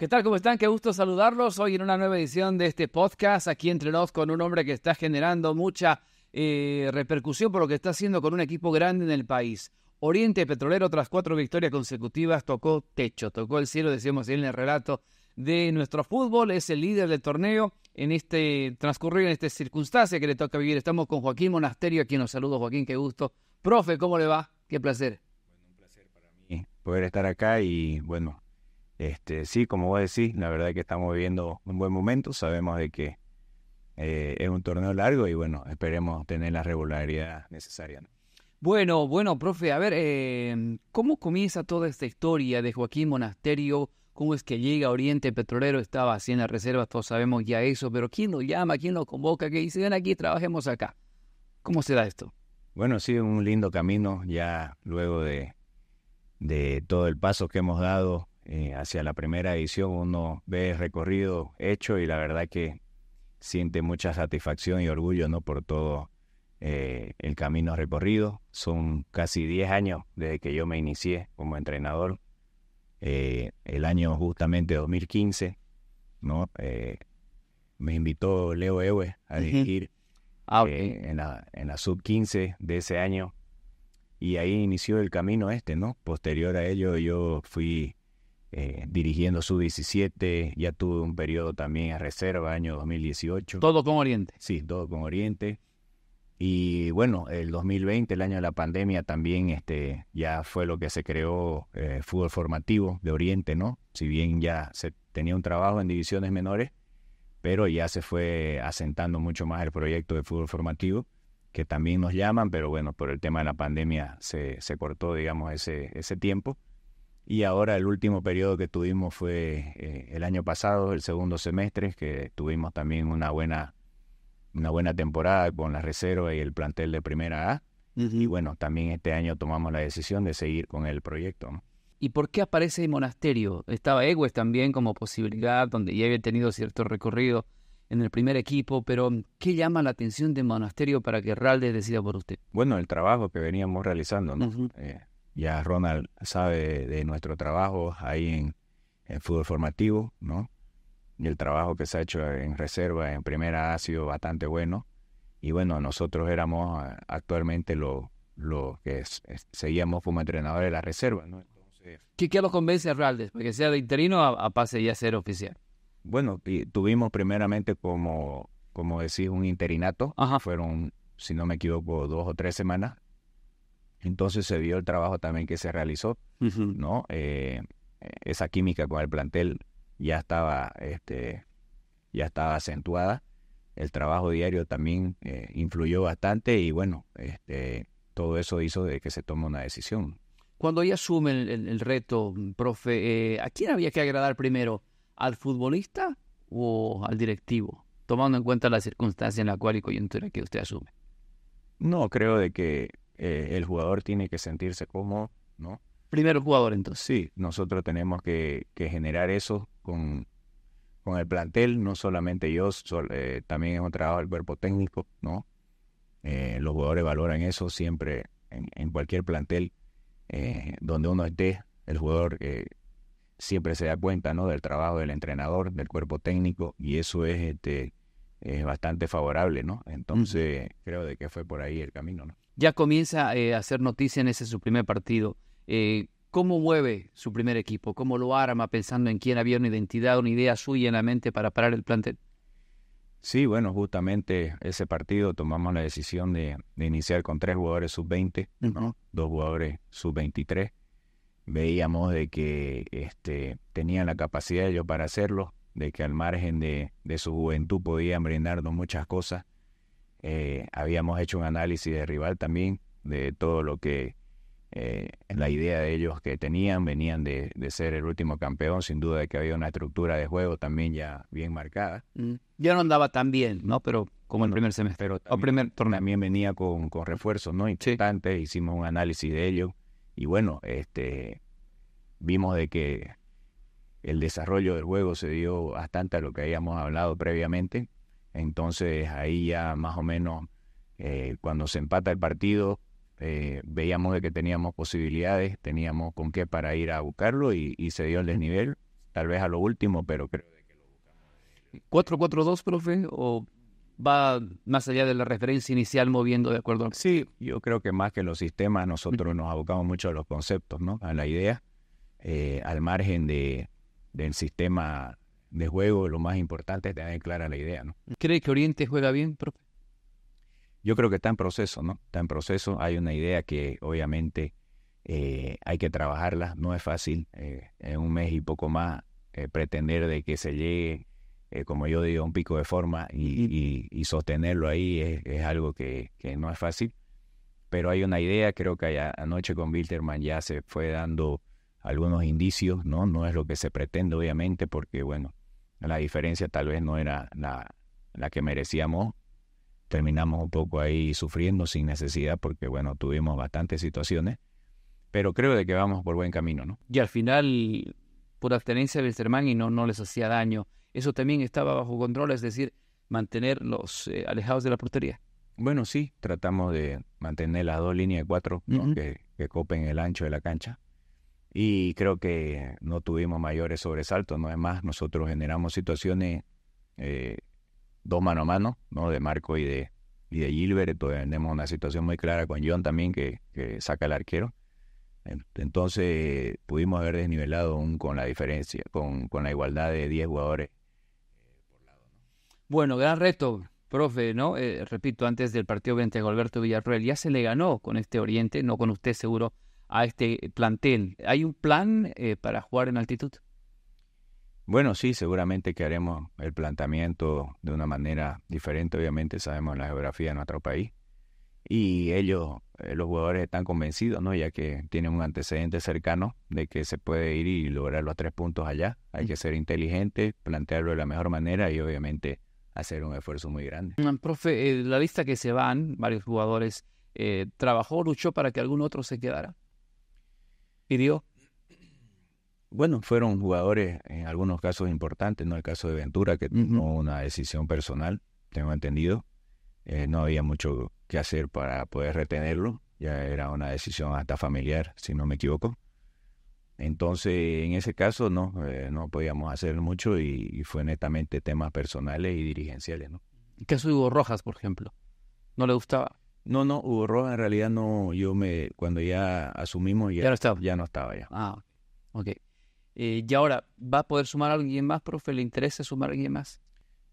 ¿Qué tal? ¿Cómo están? Qué gusto saludarlos hoy en una nueva edición de este podcast aquí entre nos con un hombre que está generando mucha eh, repercusión por lo que está haciendo con un equipo grande en el país. Oriente Petrolero, tras cuatro victorias consecutivas, tocó techo, tocó el cielo, decíamos en el relato de nuestro fútbol. Es el líder del torneo en este transcurrido, en esta circunstancia que le toca vivir. Estamos con Joaquín Monasterio, a quien nos saludo, Joaquín, qué gusto. Profe, ¿cómo le va? Qué placer. Bueno, un placer para mí poder estar acá y, bueno, este, sí, como a decir, la verdad es que estamos viviendo un buen momento. Sabemos de que eh, es un torneo largo y bueno, esperemos tener la regularidad necesaria. Bueno, bueno, profe, a ver, em, ¿cómo comienza toda esta historia de Joaquín Monasterio? ¿Cómo es que llega a Oriente Petrolero? Estaba haciendo reservas, todos sabemos ya eso, pero ¿quién lo llama? ¿Quién lo convoca? ¿Qué dice? Ven aquí, trabajemos acá. ¿Cómo se da esto? Bueno, sí, un lindo camino ya luego de, de todo el paso que hemos dado eh, hacia la primera edición uno ve el recorrido hecho y la verdad que siente mucha satisfacción y orgullo ¿no? por todo eh, el camino recorrido. Son casi 10 años desde que yo me inicié como entrenador. Eh, el año justamente 2015, ¿no? me invitó Leo Ewe a dirigir ah, en, la, en la sub-15 de ese año. Y ahí inició el camino este, ¿no? Posterior a ello yo fui eh, dirigiendo su 17, ya tuve un periodo también a reserva, año 2018. ¿Todo con Oriente? Sí, todo con Oriente. Y bueno, el 2020, el año de la pandemia, también este, ya fue lo que se creó eh, fútbol formativo de Oriente, ¿no? Si bien ya se tenía un trabajo en divisiones menores, pero ya se fue asentando mucho más el proyecto de fútbol formativo, que también nos llaman, pero bueno, por el tema de la pandemia se, se cortó, digamos, ese, ese tiempo y ahora el último periodo que tuvimos fue eh, el año pasado, el segundo semestre, que tuvimos también una buena, una buena temporada con la reserva y el plantel de primera A. Y bueno, también este año tomamos la decisión de seguir con el proyecto. ¿Y por qué aparece el monasterio? Estaba Egues también como posibilidad, donde ya había tenido cierto recorrido en el primer equipo, pero ¿qué llama la atención de Monasterio para que Raldes decida por usted? Bueno, el trabajo que veníamos realizando, ¿no? Ya Ronald sabe de nuestro trabajo ahí en, fútbol formativo, ¿no? Y el trabajo que se ha hecho en reserva, en primera, ha sido bastante bueno. Y bueno, nosotros éramos ah, actualmente lo, lo que seguíamos como entrenadores de la reserva, ¿no? ¿Qué, ¿Qué, lo convence a Raldes? Porque sea de interino a, pase ya ser oficial. Bueno, tuvimos primeramente como, como decís, un interinato. Fueron, si no me equivoco, dos o tres semanas entonces se vio el trabajo también que se realizó, ¿no? Eh, esa química con el plantel ya estaba, este, ya estaba acentuada. El trabajo diario también eh, influyó bastante y bueno, este, todo eso hizo de que se tome una decisión. Cuando ella asume el, reto, mm, profe, eh, ¿a quién había que agradar primero? ¿Al futbolista o al directivo? Tomando en cuenta la circunstancia en la cual y coyuntura que usted asume. No, creo de que eh, el jugador tiene que sentirse como ¿no? Primero jugador, entonces. Sí, nosotros tenemos que, generar eso con, con el plantel, no solamente yo, eh, también es un trabajo del cuerpo técnico, ¿no? Eh, los jugadores valoran eso siempre en, cualquier plantel donde uno esté, el jugador siempre se da cuenta, ¿no? Del trabajo del entrenador, del cuerpo técnico, y eso es, este, es bastante favorable, ¿no? Entonces, creo de que fue por ahí el camino, ¿no? ya comienza eh, a hacer noticia en ese su primer partido. Eh, ¿Cómo mueve su primer equipo? ¿Cómo lo arma pensando en quién había una identidad, una idea suya en la mente para parar el plantel? Sí, bueno, justamente ese partido tomamos la decisión de, iniciar con tres jugadores sub-20, dos jugadores sub-23. Veíamos de que este, tenían la capacidad ellos para hacerlo, de que al margen de, de su juventud podían brindarnos muchas cosas eh, habíamos hecho un análisis de rival también, de todo lo que eh, la idea de ellos que tenían, venían de, ser el último campeón, sin duda de que había una estructura de juego también ya bien marcada. Mm, ya no andaba tan bien, ¿no? Pero como el primer semestre. o primer torneo. También venía con, refuerzos, ¿no? Importantes, hicimos un análisis de ellos y bueno, este, vimos de que el desarrollo del juego se dio bastante a lo que habíamos hablado previamente entonces ahí ya más o menos eh, cuando se empata el partido eh, veíamos de que teníamos posibilidades, teníamos con qué para ir a buscarlo y, se dio el desnivel, tal vez a lo último, pero creo que lo ¿4-4-2, profe? ¿O va más allá de la referencia inicial moviendo de acuerdo. Sí, yo creo que más que los sistemas nosotros nos abocamos mucho a los conceptos, ¿no? A la idea, eh, al margen de, del sistema de juego, lo más importante es tener clara la idea. ¿no? ¿Cree que Oriente juega bien, profe? Yo creo que está en proceso, ¿no? Está en proceso. Hay una idea que obviamente eh, hay que trabajarla. No es fácil eh, en un mes y poco más eh, pretender de que se llegue, como yo digo, a un pico de forma y, y, y sostenerlo ahí es, algo que, no es fácil. Pero hay una idea, creo que anoche con Wilterman ya se fue dando algunos indicios, ¿no? No es lo que se pretende, obviamente, porque, bueno, la diferencia tal vez no era la, la que merecíamos. Terminamos un poco ahí sufriendo sin necesidad porque, bueno, tuvimos bastantes situaciones, pero creo de que vamos por buen camino, ¿no? Y al final, por abstenencia de y no, no les hacía daño. Eso también estaba bajo control, es decir, mantenerlos eh, alejados de la portería. Bueno, sí, tratamos de mantener las dos líneas de cuatro que copen el ancho de la cancha y creo que no tuvimos mayores sobresaltos, no es más, nosotros generamos situaciones eh, dos mano a mano, ¿no? De Marco y de, de Gilbert, tenemos una situación muy clara con John también que, saca el arquero. Entonces pudimos haber desnivelado un, con la diferencia, con, la igualdad de 10 jugadores. Bueno, gran reto, profe, ¿no? Eh, repito, antes del partido 20 a Alberto Villarreal ya se le ganó con este Oriente, no con usted seguro a este plantel. ¿Hay un plan eh, para jugar en altitud? Bueno, sí, seguramente que haremos el planteamiento de una manera diferente. Obviamente sabemos la geografía de nuestro país y ellos, eh, los jugadores, están convencidos, ¿no? Ya que tienen un antecedente cercano de que se puede ir y lograr los tres puntos allá. Hay que ser inteligente, plantearlo de la mejor manera y obviamente hacer un esfuerzo muy grande. Mm, profe, eh, la lista que se van, varios jugadores, ¿trabajó, luchó para que algún otro se quedara? pidió. Bueno, fueron jugadores en algunos casos importantes, ¿no? El caso de Ventura, que tomó una decisión personal, tengo entendido. Eh, no había mucho que hacer para poder retenerlo. Ya era una decisión hasta familiar, si no me equivoco. Entonces, en ese caso, no, eh, no podíamos hacer mucho y, fue netamente temas personales y dirigenciales, ¿no? subió caso Rojas, por ejemplo, no le gustaba. No, no, Hugo Rojas en realidad no, yo me, cuando ya asumimos, ya, no estaba. Ya no estaba ya. Ah, ok. Eh, y ahora, ¿va a poder sumar a alguien más, profe? ¿Le interesa sumar a alguien más?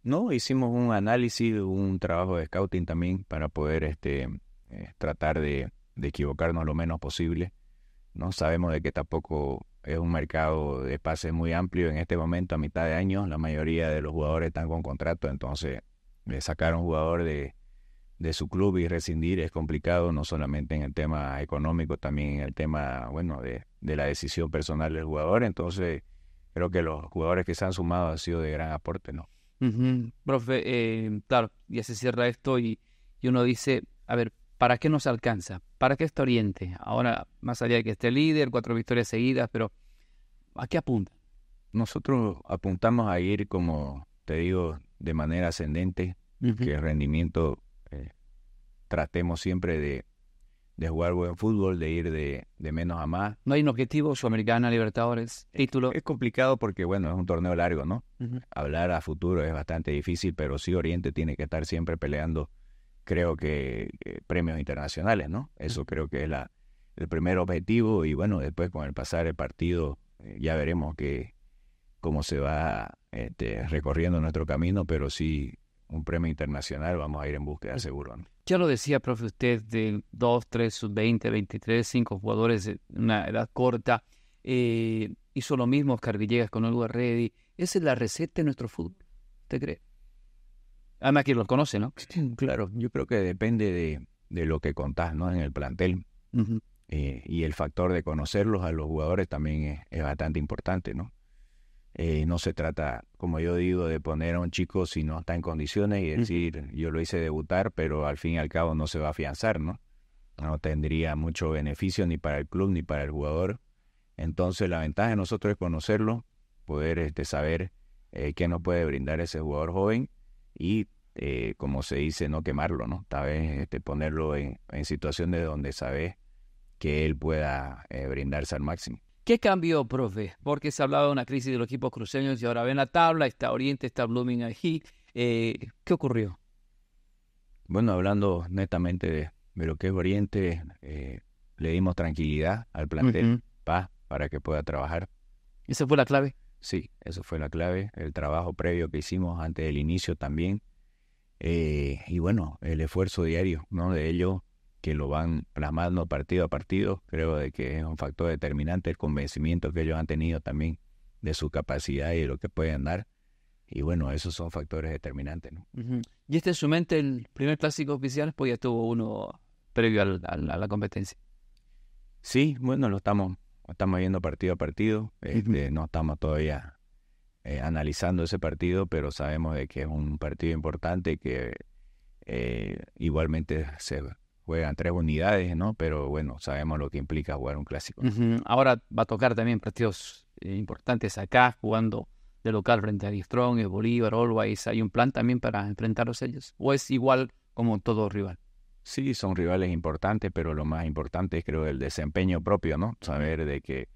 No, hicimos un análisis, un trabajo de scouting también para poder este, eh, tratar de, equivocarnos lo menos posible. No sabemos de que tampoco es un mercado de pases muy amplio en este momento, a mitad de año. La mayoría de los jugadores están con contrato, entonces le sacaron un jugador de de su club y rescindir es complicado, no solamente en el tema económico, también en el tema, bueno, de, la decisión personal del jugador. Entonces, creo que los jugadores que se han sumado han sido de gran aporte, ¿no? Profe, eh, claro, ya se cierra esto y, uno dice, a ver, ¿para qué nos alcanza? ¿Para qué está Oriente? Ahora, más allá de que esté líder, cuatro victorias seguidas, pero ¿a qué apunta? Nosotros apuntamos a ir, como te digo, de manera ascendente, que el rendimiento tratemos siempre de, jugar buen fútbol, de ir de, menos a más. ¿No hay un objetivo? Sudamericana, Libertadores, título. Es, complicado porque, bueno, es un torneo largo, ¿no? Hablar a futuro es bastante difícil, pero sí Oriente tiene que estar siempre peleando, creo que, premios internacionales, ¿no? Eso creo que es la, el primer objetivo y, bueno, después con el pasar el partido eh, ya veremos que, cómo se va este, recorriendo nuestro camino, pero sí un premio internacional, vamos a ir en búsqueda pues, seguro. Ya lo decía, profe, usted de 2, 3, sub 20, 23, 5 jugadores de una edad corta. Eh, hizo lo mismo Oscar Villegas con Olga Ready. Esa es la receta de nuestro fútbol, ¿te cree? Además que los conoce, ¿no? Claro, yo creo que depende de, de lo que contás ¿no? en el plantel. Eh, y el factor de conocerlos a los jugadores también es bastante importante, ¿no? Eh, no se trata, como yo digo, de poner a un chico si no está en condiciones y decir, yo lo hice debutar, pero al fin y al cabo no se va a afianzar, ¿no? No tendría mucho beneficio ni para el club ni para el jugador. Entonces la ventaja de nosotros es conocerlo, poder este, saber eh, qué nos puede brindar ese jugador joven y, eh, como se dice, no quemarlo, ¿no? Tal vez este, ponerlo en, situación situaciones donde sabe que él pueda brindarse al máximo. ¿Qué cambió, profe? Porque se hablaba de una crisis de los equipos cruceños y ahora ven la tabla, está Oriente, está Blooming aquí eh, ¿Qué ocurrió? Bueno, hablando netamente de, lo que es Oriente, eh, le dimos tranquilidad al plantel, paz, para que pueda trabajar. ¿Esa fue la clave? Sí, eso fue la clave, el trabajo previo que hicimos antes del inicio también. Eh, y bueno, el esfuerzo diario ¿no? de ellos que lo van plasmando partido a partido. Creo de que es un factor determinante el convencimiento que ellos han tenido también de su capacidad y de lo que pueden dar. Y bueno, esos son factores determinantes. ¿Y este es su mente el primer clásico oficial? Pues ya estuvo uno previo a la competencia. Sí, bueno, lo estamos, estamos viendo partido a partido. Este, no estamos todavía eh, analizando ese partido, pero sabemos de que es un partido importante que eh, igualmente se va juegan tres unidades, ¿no? Pero bueno, sabemos lo que implica jugar un clásico. Ahora va a tocar también partidos eh, importantes acá, jugando de local frente a Distrón, Bolívar, Always. ¿Hay un plan también para enfrentarlos ellos? ¿O es igual como todo rival? Sí, son rivales importantes, pero lo más importante es creo el desempeño propio, ¿no? Saber de que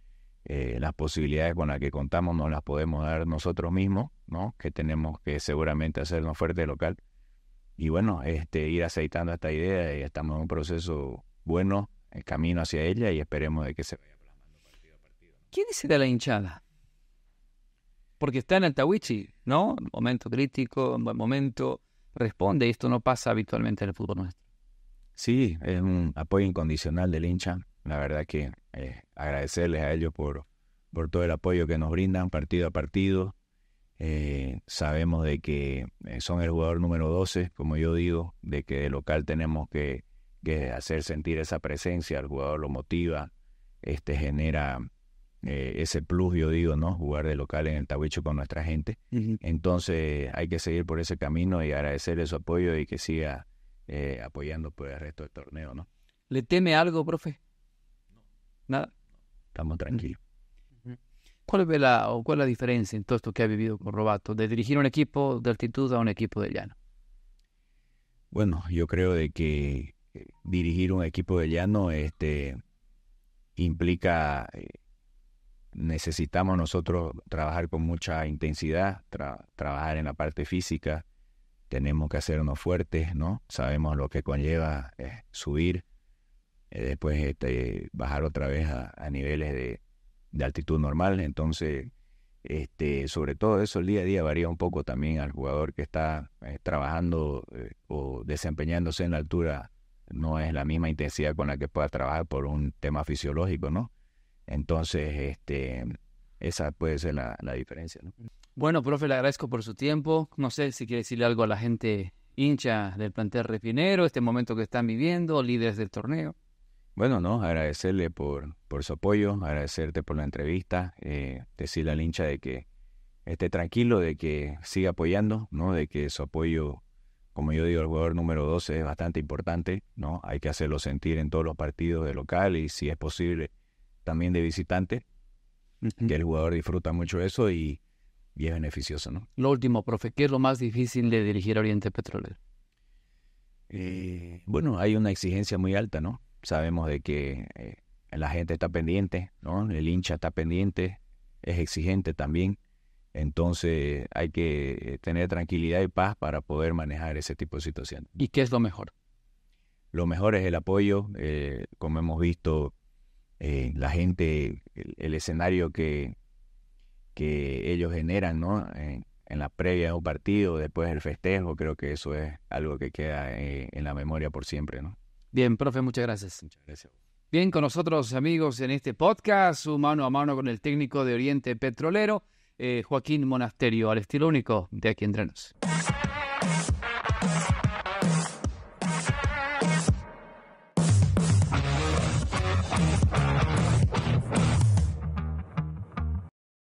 eh, las posibilidades con las que contamos no las podemos dar nosotros mismos, ¿no? Que tenemos que seguramente hacernos fuerte local y bueno, este, ir aceitando esta idea y estamos en un proceso bueno, el eh, camino hacia ella y esperemos de que se vaya plasmando partido a partido. ¿Quién dice de la hinchada? Porque está en el Tawichi, ¿no? Momento crítico, buen momento, responde, y esto no pasa habitualmente en el fútbol nuestro. Sí, es un apoyo incondicional del hincha. La verdad que eh, agradecerles a ellos por, por todo el apoyo que nos brindan partido a partido. Eh, sabemos de que eh, son el jugador número 12, como yo digo, de que de local tenemos que, hacer sentir esa presencia, el jugador lo motiva, este genera eh, ese plus, yo digo, ¿no? Jugar de local en el tabucho con nuestra gente. Entonces hay que seguir por ese camino y agradecerle su apoyo y que siga apoyando por pues, el resto del torneo, ¿no? ¿Le teme algo, profe? No. ¿Nada? Estamos tranquilos. ¿Cuál es la, o cuál la diferencia en todo esto que ha vivido con Robato, de dirigir un equipo de altitud a un equipo de llano? Bueno, yo creo de que eh, dirigir un equipo de llano este, implica, eh, necesitamos nosotros trabajar con mucha intensidad, trabajar en la parte física, tenemos que hacernos fuertes, ¿no? Sabemos lo que conlleva eh, subir, después este, bajar otra vez a niveles de, de altitud normal. Entonces, este, sobre todo eso el día a día varía un poco también al jugador que está eh, trabajando eh, o desempeñándose en la altura. No es la misma intensidad con la que pueda trabajar por un tema fisiológico, ¿no? Entonces, este, esa puede ser la, diferencia, Bueno, profe, le agradezco por su tiempo. No sé si quiere decirle algo a la gente hincha del plantel refinero, este momento que están viviendo, líderes del torneo. Bueno, no, agradecerle por, por su apoyo, agradecerte por la entrevista, eh, decirle al hincha de que esté tranquilo, de que siga apoyando, ¿no? De que su apoyo, como yo digo, el jugador número 12 es bastante importante, ¿no? Hay que hacerlo sentir en todos los partidos de local y si es posible también de visitante, que el jugador disfruta mucho eso y, y es beneficioso, ¿no? Lo último, profe, ¿qué es lo más difícil de dirigir a Oriente Petrolero? Eh, bueno, hay una exigencia muy alta, ¿no? sabemos de que eh, la gente está pendiente, ¿no? El hincha está pendiente, es exigente también. Entonces hay que eh, tener tranquilidad y paz para poder manejar ese tipo de situaciones. ¿Y qué es lo mejor? Lo mejor es el apoyo, eh, como hemos visto, la gente, el, escenario que, que, ellos generan, ¿no? En, en, la previa de un partido, después del festejo, creo que eso es algo que queda en la memoria por siempre, ¿no? Bien, profe, muchas gracias. gracias. Bien, con nosotros amigos en este podcast, mano a mano con el técnico de Oriente Petrolero, eh, Joaquín Monasterio, al estilo único de aquí Entrenos.